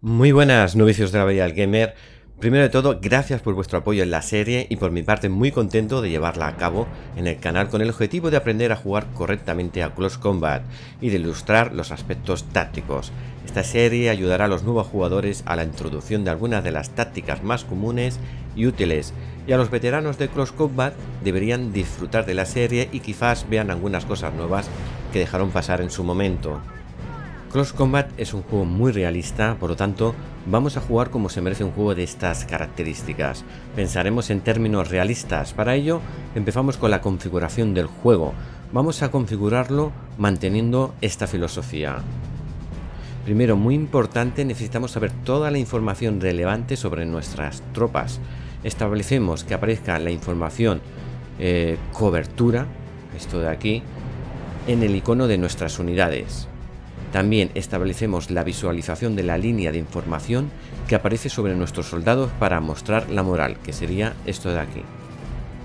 Muy buenas, novicios de la Vida Gamer. Primero de todo, gracias por vuestro apoyo en la serie y por mi parte muy contento de llevarla a cabo en el canal con el objetivo de aprender a jugar correctamente a Cross Combat y de ilustrar los aspectos tácticos. Esta serie ayudará a los nuevos jugadores a la introducción de algunas de las tácticas más comunes y útiles y a los veteranos de Cross Combat deberían disfrutar de la serie y quizás vean algunas cosas nuevas que dejaron pasar en su momento. Cross Combat es un juego muy realista, por lo tanto, vamos a jugar como se merece un juego de estas características. Pensaremos en términos realistas, para ello empezamos con la configuración del juego. Vamos a configurarlo manteniendo esta filosofía. Primero, muy importante, necesitamos saber toda la información relevante sobre nuestras tropas. Establecemos que aparezca la información eh, cobertura, esto de aquí, en el icono de nuestras unidades. También establecemos la visualización de la línea de información que aparece sobre nuestros soldados para mostrar la moral, que sería esto de aquí.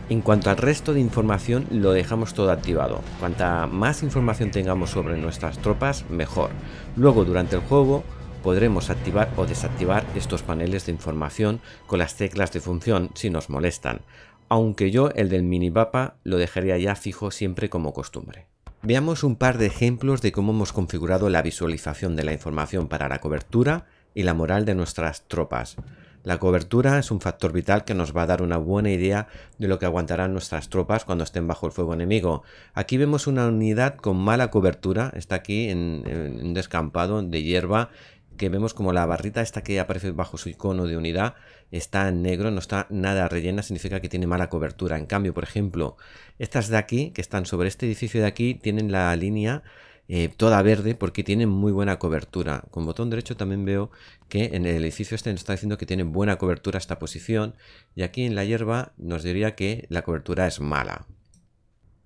En cuanto al resto de información, lo dejamos todo activado. Cuanta más información tengamos sobre nuestras tropas, mejor. Luego, durante el juego, podremos activar o desactivar estos paneles de información con las teclas de función si nos molestan, aunque yo el del mini-vapa, lo dejaría ya fijo siempre como costumbre. Veamos un par de ejemplos de cómo hemos configurado la visualización de la información para la cobertura y la moral de nuestras tropas. La cobertura es un factor vital que nos va a dar una buena idea de lo que aguantarán nuestras tropas cuando estén bajo el fuego enemigo. Aquí vemos una unidad con mala cobertura, está aquí en, un descampado de hierba que vemos como la barrita esta que aparece bajo su icono de unidad está en negro, no está nada rellena, significa que tiene mala cobertura. En cambio, por ejemplo, estas de aquí, que están sobre este edificio de aquí, tienen la línea eh, toda verde porque tienen muy buena cobertura. Con botón derecho también veo que en el edificio este nos está diciendo que tiene buena cobertura esta posición y aquí en la hierba nos diría que la cobertura es mala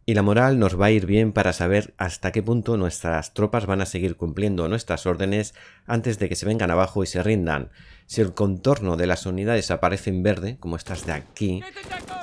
y la moral nos va a ir bien para saber hasta qué punto nuestras tropas van a seguir cumpliendo nuestras órdenes antes de que se vengan abajo y se rindan. Si el contorno de las unidades aparece en verde, como estas de aquí,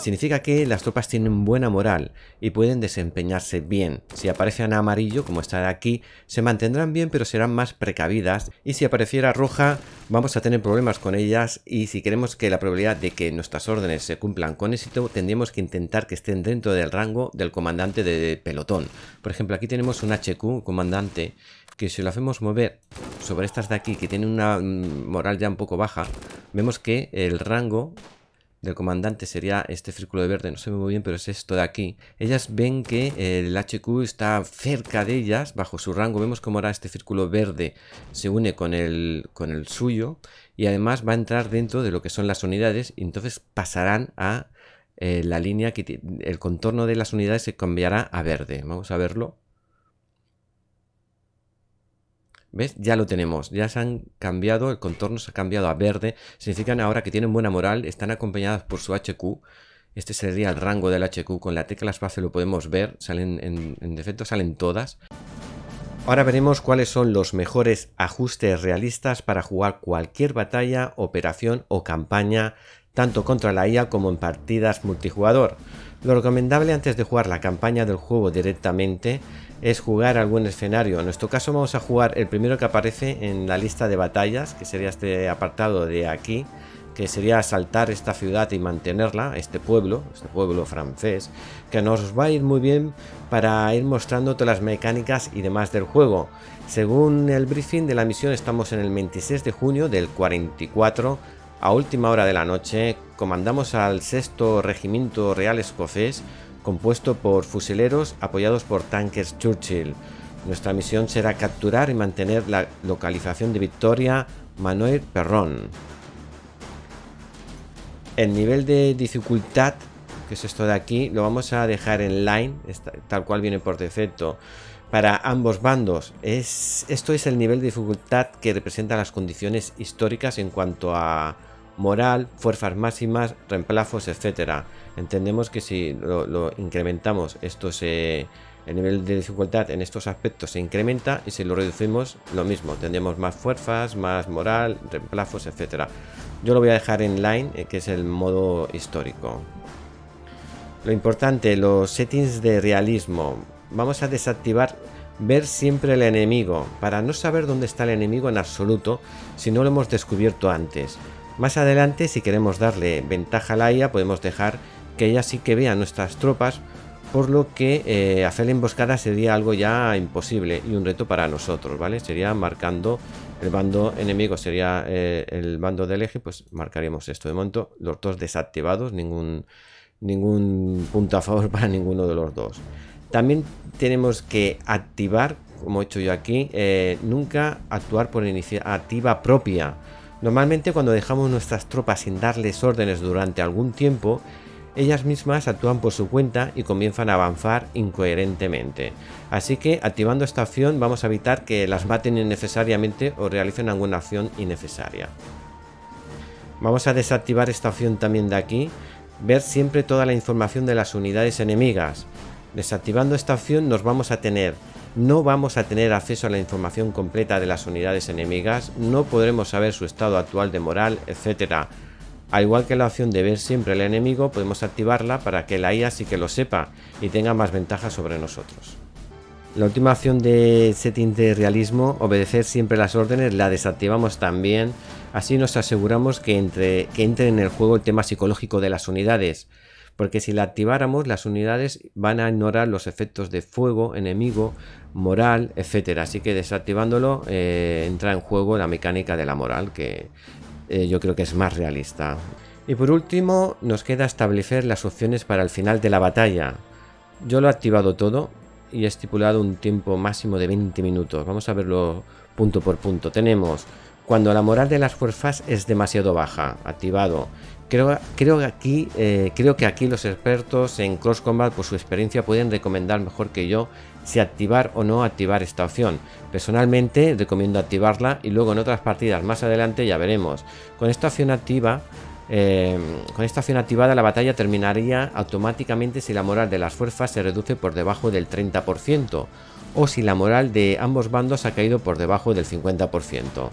significa que las tropas tienen buena moral y pueden desempeñarse bien. Si aparecen amarillo, como esta de aquí, se mantendrán bien pero serán más precavidas y si apareciera roja, vamos a tener problemas con ellas y si queremos que la probabilidad de que nuestras órdenes se cumplan con éxito, tendríamos que intentar que estén dentro del rango del comandante comandante de pelotón. Por ejemplo, aquí tenemos un HQ, comandante, que si lo hacemos mover sobre estas de aquí, que tienen una mm, moral ya un poco baja, vemos que el rango del comandante sería este círculo de verde, no se ve muy bien, pero es esto de aquí. Ellas ven que el HQ está cerca de ellas, bajo su rango. Vemos cómo ahora este círculo verde se une con el, con el suyo y además va a entrar dentro de lo que son las unidades y entonces pasarán a eh, la línea que el contorno de las unidades se cambiará a verde. Vamos a verlo. ¿Ves? Ya lo tenemos. Ya se han cambiado, el contorno se ha cambiado a verde. Significan ahora que tienen buena moral, están acompañadas por su HQ. Este sería el rango del HQ. Con la tecla espacio lo podemos ver. Salen en, en defecto, salen todas. Ahora veremos cuáles son los mejores ajustes realistas para jugar cualquier batalla, operación o campaña tanto contra la IA como en partidas multijugador. Lo recomendable antes de jugar la campaña del juego directamente es jugar algún escenario. En nuestro caso vamos a jugar el primero que aparece en la lista de batallas, que sería este apartado de aquí, que sería asaltar esta ciudad y mantenerla, este pueblo, este pueblo francés, que nos va a ir muy bien para ir mostrando todas las mecánicas y demás del juego. Según el briefing de la misión estamos en el 26 de junio del 44 a última hora de la noche, comandamos al sexto regimiento real escocés, compuesto por fusileros apoyados por tanques Churchill. Nuestra misión será capturar y mantener la localización de Victoria Manuel Perrón. El nivel de dificultad, que es esto de aquí, lo vamos a dejar en line, tal cual viene por defecto para ambos bandos. Es, esto es el nivel de dificultad que representa las condiciones históricas en cuanto a moral, fuerzas máximas, reemplazos, etcétera. Entendemos que si lo, incrementamos, esto el nivel de dificultad en estos aspectos se incrementa y si lo reducimos, lo mismo. Tendremos más fuerzas, más moral, reemplazos, etcétera. Yo lo voy a dejar en line, eh, que es el modo histórico. Lo importante, los settings de realismo vamos a desactivar ver siempre el enemigo, para no saber dónde está el enemigo en absoluto si no lo hemos descubierto antes. Más adelante, si queremos darle ventaja a la IA, podemos dejar que ella sí que vea nuestras tropas, por lo que hacer eh, la emboscada sería algo ya imposible y un reto para nosotros, ¿vale? Sería marcando el bando enemigo, sería eh, el bando del eje, pues marcaríamos esto. De momento, los dos desactivados, ningún, ningún punto a favor para ninguno de los dos. También tenemos que activar, como he hecho yo aquí, eh, nunca actuar por iniciativa propia. Normalmente cuando dejamos nuestras tropas sin darles órdenes durante algún tiempo, ellas mismas actúan por su cuenta y comienzan a avanzar incoherentemente. Así que activando esta opción vamos a evitar que las maten innecesariamente o realicen alguna acción innecesaria. Vamos a desactivar esta opción también de aquí, ver siempre toda la información de las unidades enemigas. Desactivando esta opción nos vamos a tener no vamos a tener acceso a la información completa de las unidades enemigas, no podremos saber su estado actual de moral, etc. Al igual que la opción de ver siempre al enemigo, podemos activarla para que la IA sí que lo sepa y tenga más ventaja sobre nosotros. La última opción de setting de realismo, obedecer siempre las órdenes, la desactivamos también. Así nos aseguramos que, entre, que entre en el juego el tema psicológico de las unidades porque si la activáramos las unidades van a ignorar los efectos de fuego, enemigo, moral, etcétera. Así que desactivándolo eh, entra en juego la mecánica de la moral, que eh, yo creo que es más realista. Y por último, nos queda establecer las opciones para el final de la batalla. Yo lo he activado todo y he estipulado un tiempo máximo de 20 minutos. Vamos a verlo punto por punto. Tenemos cuando la moral de las fuerzas es demasiado baja, activado. Creo, creo, que aquí, eh, creo que aquí los expertos en Cross Combat, por su experiencia, pueden recomendar mejor que yo si activar o no activar esta opción. Personalmente recomiendo activarla y luego en otras partidas más adelante ya veremos. Con esta opción activa, eh, con esta opción activada la batalla terminaría automáticamente si la moral de las fuerzas se reduce por debajo del 30% o si la moral de ambos bandos ha caído por debajo del 50%.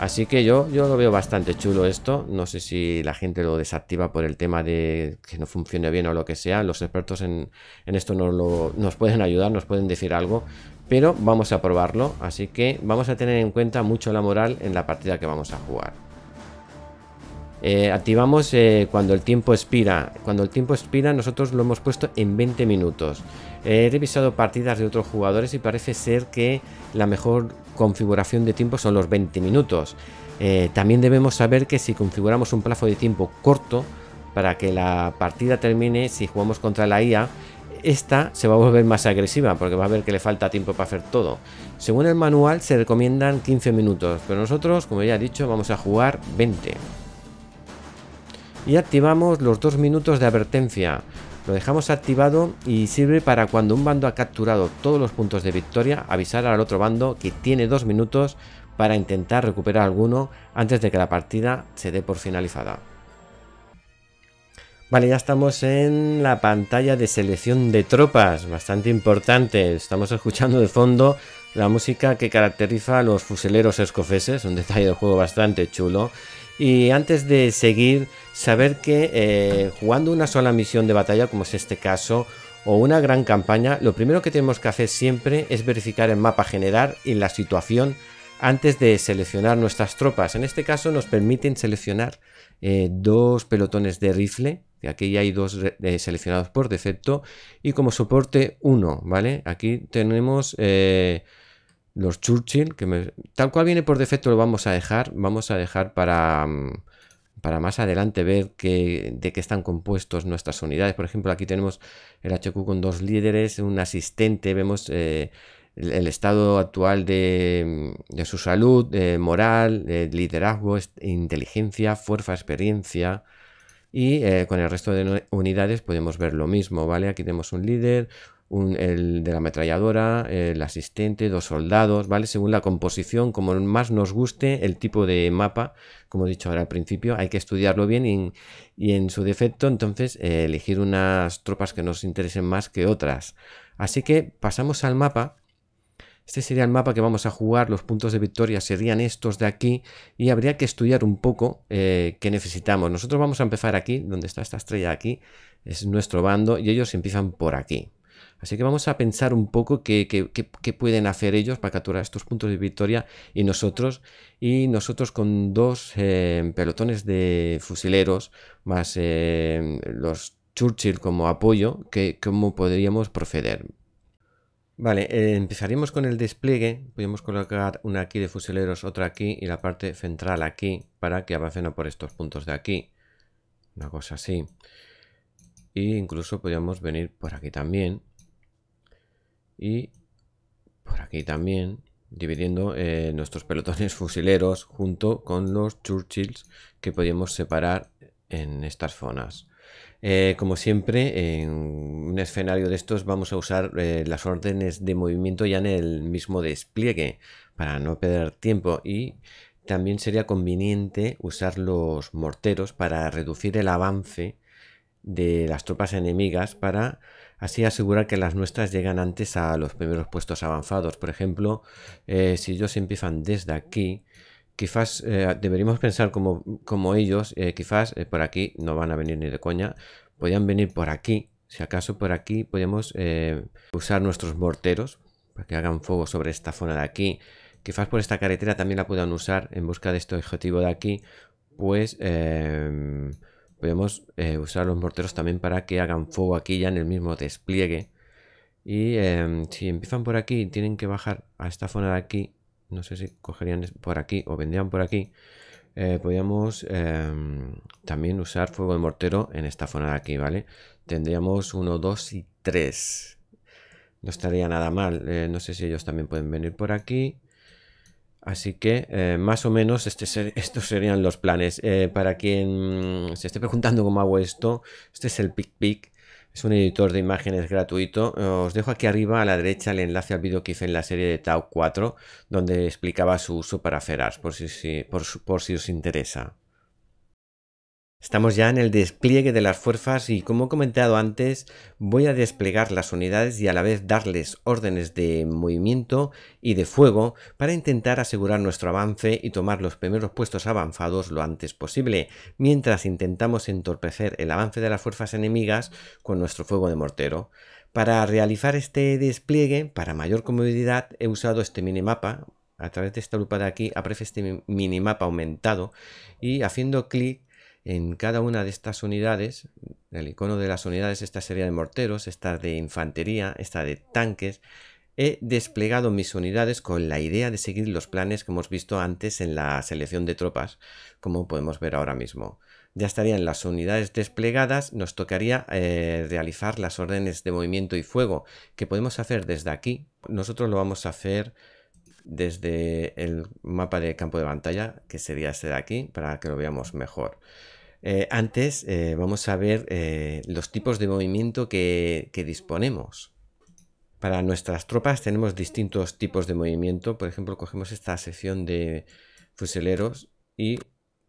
Así que yo, yo lo veo bastante chulo esto. No sé si la gente lo desactiva por el tema de que no funcione bien o lo que sea. Los expertos en, esto nos, lo, nos pueden ayudar, nos pueden decir algo. Pero vamos a probarlo. Así que vamos a tener en cuenta mucho la moral en la partida que vamos a jugar. Eh, activamos eh, cuando el tiempo expira. Cuando el tiempo expira nosotros lo hemos puesto en 20 minutos. Eh, he revisado partidas de otros jugadores y parece ser que la mejor configuración de tiempo son los 20 minutos. Eh, también debemos saber que si configuramos un plazo de tiempo corto para que la partida termine, si jugamos contra la IA, esta se va a volver más agresiva porque va a ver que le falta tiempo para hacer todo. Según el manual se recomiendan 15 minutos, pero nosotros, como ya he dicho, vamos a jugar 20. Y activamos los dos minutos de advertencia. Lo dejamos activado y sirve para cuando un bando ha capturado todos los puntos de victoria, avisar al otro bando que tiene dos minutos para intentar recuperar alguno antes de que la partida se dé por finalizada. Vale, ya estamos en la pantalla de selección de tropas, bastante importante. Estamos escuchando de fondo la música que caracteriza a los fusileros escoceses, un detalle del juego bastante chulo. Y antes de seguir, saber que eh, jugando una sola misión de batalla, como es este caso, o una gran campaña, lo primero que tenemos que hacer siempre es verificar el mapa general y la situación antes de seleccionar nuestras tropas. En este caso nos permiten seleccionar eh, dos pelotones de rifle, aquí ya hay dos eh, seleccionados por defecto, y como soporte uno, ¿vale? Aquí tenemos los Churchill, que tal cual viene por defecto lo vamos a dejar, vamos a dejar para, mm, para más adelante ver de qué están compuestos nuestras unidades. Por ejemplo, aquí tenemos el HQ con dos líderes, un asistente, vemos eh, el, estado actual de, mm, su salud, eh, moral, eh, liderazgo, inteligencia, fuerza, experiencia. Y con el resto de unidades podemos ver lo mismo, ¿vale? Aquí tenemos un líder, el de la ametralladora, el asistente, dos soldados, ¿vale? Según la composición, como más nos guste, el tipo de mapa, como he dicho ahora al principio, hay que estudiarlo bien y, en su defecto, entonces, eh, elegir unas tropas que nos interesen más que otras. Así que pasamos al mapa. Este sería el mapa que vamos a jugar, los puntos de victoria serían estos de aquí y habría que estudiar un poco eh, qué necesitamos. Nosotros vamos a empezar aquí, donde está esta estrella aquí, es nuestro bando y ellos empiezan por aquí, Así que vamos a pensar un poco qué, pueden hacer ellos para capturar estos puntos de victoria y nosotros. Y nosotros con dos eh, pelotones de fusileros más eh, los Churchill como apoyo, ¿cómo podríamos proceder? Vale, empezaríamos eh, empezaremos con el despliegue. Podríamos colocar una aquí de fusileros, otra aquí y la parte central aquí para que avancen por estos puntos de aquí. Una cosa así. e incluso podríamos venir por aquí también y por aquí también, dividiendo eh, nuestros pelotones fusileros junto con los Churchills que podemos separar en estas zonas. Eh, como siempre, en un escenario de estos vamos a usar eh, las órdenes de movimiento ya en el mismo despliegue para no perder tiempo y también sería conveniente usar los morteros para reducir el avance de las tropas enemigas para así asegurar que las nuestras llegan antes a los primeros puestos avanzados. Por ejemplo, eh, si ellos empiezan desde aquí, quizás eh, deberíamos pensar como, como ellos, eh, quizás por aquí no van a venir ni de coña, podían venir por aquí, si acaso por aquí podemos usar nuestros morteros para que hagan fuego sobre esta zona de aquí. Quizás por esta carretera también la puedan usar en busca de este objetivo de aquí, pues em, Podemos eh, usar los morteros también para que hagan fuego aquí ya en el mismo despliegue. Y em, si empiezan por aquí y tienen que bajar a esta zona de aquí, no sé si cogerían por aquí o vendrían por aquí, eh, podríamos em, también usar fuego de mortero en esta zona de aquí, ¿vale? Tendríamos uno, dos y tres, No estaría nada mal. Eh, no sé si ellos también pueden venir por aquí. Así que eh, más o menos este estos serían los planes. Eh, para quien se esté preguntando cómo hago esto, este es el PicPic. Es un editor de imágenes gratuito. Os dejo aquí arriba a la derecha el enlace al vídeo que hice en la serie de Tau 4, donde explicaba su uso para Feras, por si, por si os interesa. Estamos ya en el despliegue de las fuerzas y como he comentado antes, voy a desplegar las unidades y a la vez darles órdenes de movimiento y de fuego para intentar asegurar nuestro avance y tomar los primeros puestos avanzados lo antes posible, mientras intentamos entorpecer el avance de las fuerzas enemigas con nuestro fuego de mortero. Para realizar este despliegue, para mayor comodidad, he usado este minimapa, a través de esta lupa de aquí, aparece este minimapa aumentado y haciendo clic en cada una de estas unidades, el icono de las unidades, esta sería de morteros, esta de infantería, esta de tanques, he desplegado mis unidades con la idea de seguir los planes que hemos visto antes en la selección de tropas, como podemos ver ahora mismo. Ya estarían las unidades desplegadas, nos tocaría eh, realizar las órdenes de movimiento y fuego, que podemos hacer desde aquí. Nosotros lo vamos a hacer desde el mapa de campo de pantalla, que sería este de aquí, para que lo veamos mejor. Eh, antes eh, vamos a ver eh, los tipos de movimiento que, que, disponemos. Para nuestras tropas tenemos distintos tipos de movimiento. Por ejemplo, cogemos esta sección de fuseleros y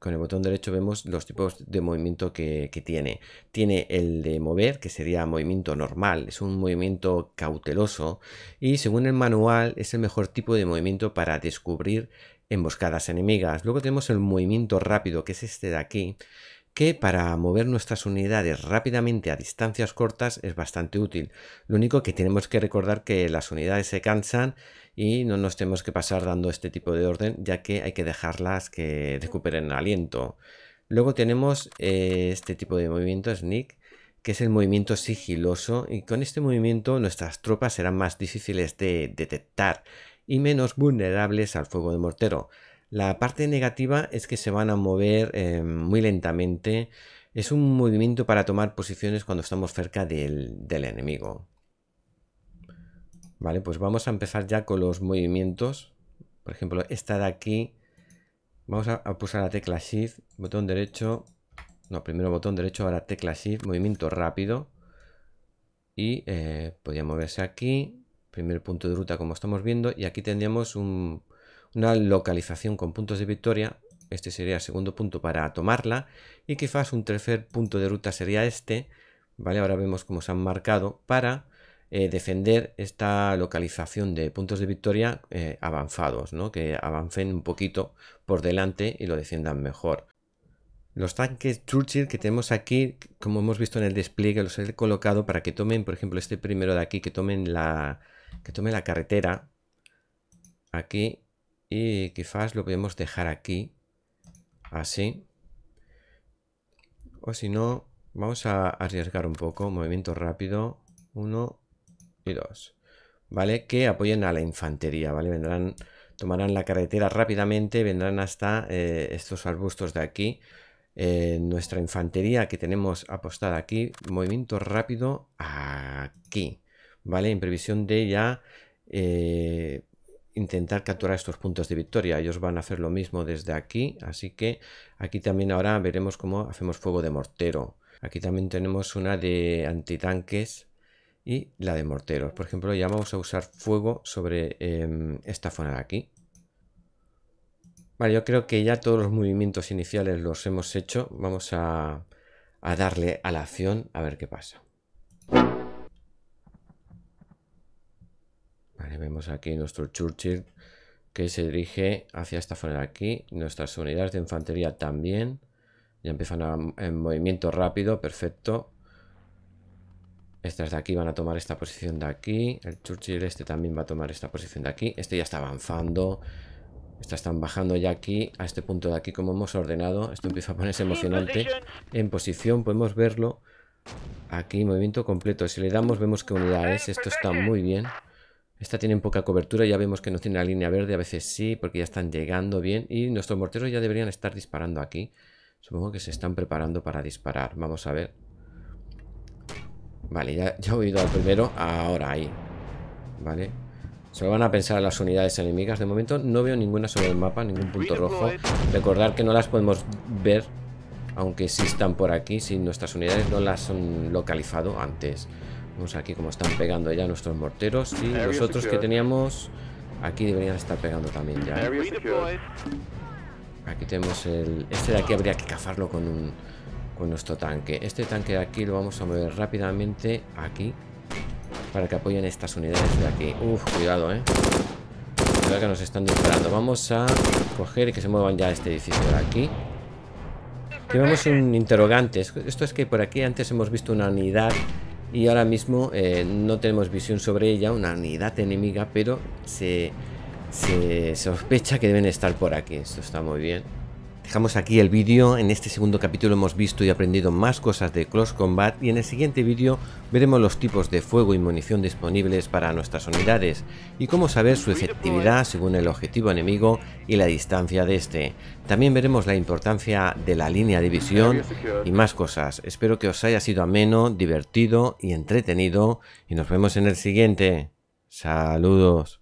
con el botón derecho vemos los tipos de movimiento que, tiene. Tiene el de mover, que sería movimiento normal, es un movimiento cauteloso y según el manual es el mejor tipo de movimiento para descubrir emboscadas enemigas. Luego tenemos el movimiento rápido, que es este de aquí, que para mover nuestras unidades rápidamente a distancias cortas es bastante útil. Lo único que tenemos que recordar que las unidades se cansan y no nos tenemos que pasar dando este tipo de orden ya que hay que dejarlas que recuperen el aliento. Luego tenemos eh, este tipo de movimiento sneak que es el movimiento sigiloso y con este movimiento nuestras tropas serán más difíciles de detectar y menos vulnerables al fuego de mortero. La parte negativa es que se van a mover eh, muy lentamente. Es un movimiento para tomar posiciones cuando estamos cerca del enemigo. Vale, pues vamos a empezar ya con los movimientos. Por ejemplo, esta de aquí. Vamos a, pulsar la tecla Shift, botón derecho. No, primero botón derecho, ahora tecla Shift, movimiento rápido. Y eh, podría moverse aquí. Primer punto de ruta, como estamos viendo. Y aquí tendríamos una localización con puntos de victoria. Este sería el segundo punto para tomarla. Y quizás un tercer punto de ruta sería este. Vale, ahora vemos cómo se han marcado para eh, defender esta localización de puntos de victoria eh, avanzados, que avancen un poquito por delante y lo defiendan mejor. Los tanques Churchill que tenemos aquí, como hemos visto en el despliegue, los he colocado para que tomen, por ejemplo, este primero de aquí, que tomen la, que tome la carretera aquí y quizás lo podemos dejar aquí, así. O si no, vamos a arriesgar un poco, movimiento rápido, uno. ¿vale? Que apoyen a la infantería, ¿vale? Vendrán, tomarán la carretera rápidamente, vendrán hasta eh, estos arbustos de aquí. Eh, nuestra infantería que tenemos apostada aquí, movimiento rápido aquí, ¿vale? En previsión de ya eh, intentar capturar estos puntos de victoria. Ellos van a hacer lo mismo desde aquí, así que aquí también ahora veremos cómo hacemos fuego de mortero. Aquí también tenemos una de antitanques y la de morteros. Por ejemplo, ya vamos a usar fuego sobre em, esta zona de aquí. Vale, yo creo que ya todos los movimientos iniciales los hemos hecho. Vamos a, darle a la acción a ver qué pasa. Vale, vemos aquí nuestro Churchill que se dirige hacia esta zona de aquí. Nuestras unidades de infantería también. Ya empiezan a, en movimiento rápido, perfecto. Estas de aquí van a tomar esta posición de aquí. El Churchill este también va a tomar esta posición de aquí. Este ya está avanzando. Estas están bajando ya aquí, a este punto de aquí, como hemos ordenado. Esto empieza a ponerse emocionante. En posición podemos verlo. Aquí, movimiento completo. Si le damos, vemos qué unidad es. Esto está muy bien. Esta tiene poca cobertura. Ya vemos que no tiene la línea verde. A veces sí, porque ya están llegando bien. Y nuestros morteros ya deberían estar disparando aquí. Supongo que se están preparando para disparar. Vamos a ver. Vale, ya, he oído al primero. Ahora, ahí. Vale. Se van a pensar las unidades enemigas. De momento no veo ninguna sobre el mapa, ningún punto rojo. Eh. Recordar que no las podemos ver, aunque sí están por aquí, si nuestras unidades no las han localizado antes. Vamos aquí como están pegando ya nuestros morteros y los otros que teníamos aquí deberían estar pegando también ya. ¿eh? Eh. Aquí tenemos el... Este de aquí habría que cazarlo con un pues, nuestro tanque. Este tanque de aquí lo vamos a mover rápidamente aquí para que apoyen estas unidades de aquí. Uf, cuidado, eh. Cuidado que nos están disparando. Vamos a coger y que se muevan ya este edificio de aquí. Tenemos un interrogante. Esto es que por aquí antes hemos visto una unidad y ahora mismo eh, no tenemos visión sobre ella, una unidad enemiga, pero se, se sospecha que deben estar por aquí. Esto está muy bien. Dejamos aquí el vídeo, en este segundo capítulo hemos visto y aprendido más cosas de Close Combat y en el siguiente vídeo veremos los tipos de fuego y munición disponibles para nuestras unidades y cómo saber su efectividad según el objetivo enemigo y la distancia de este. También veremos la importancia de la línea de visión y más cosas. Espero que os haya sido ameno, divertido y entretenido y nos vemos en el siguiente. Saludos.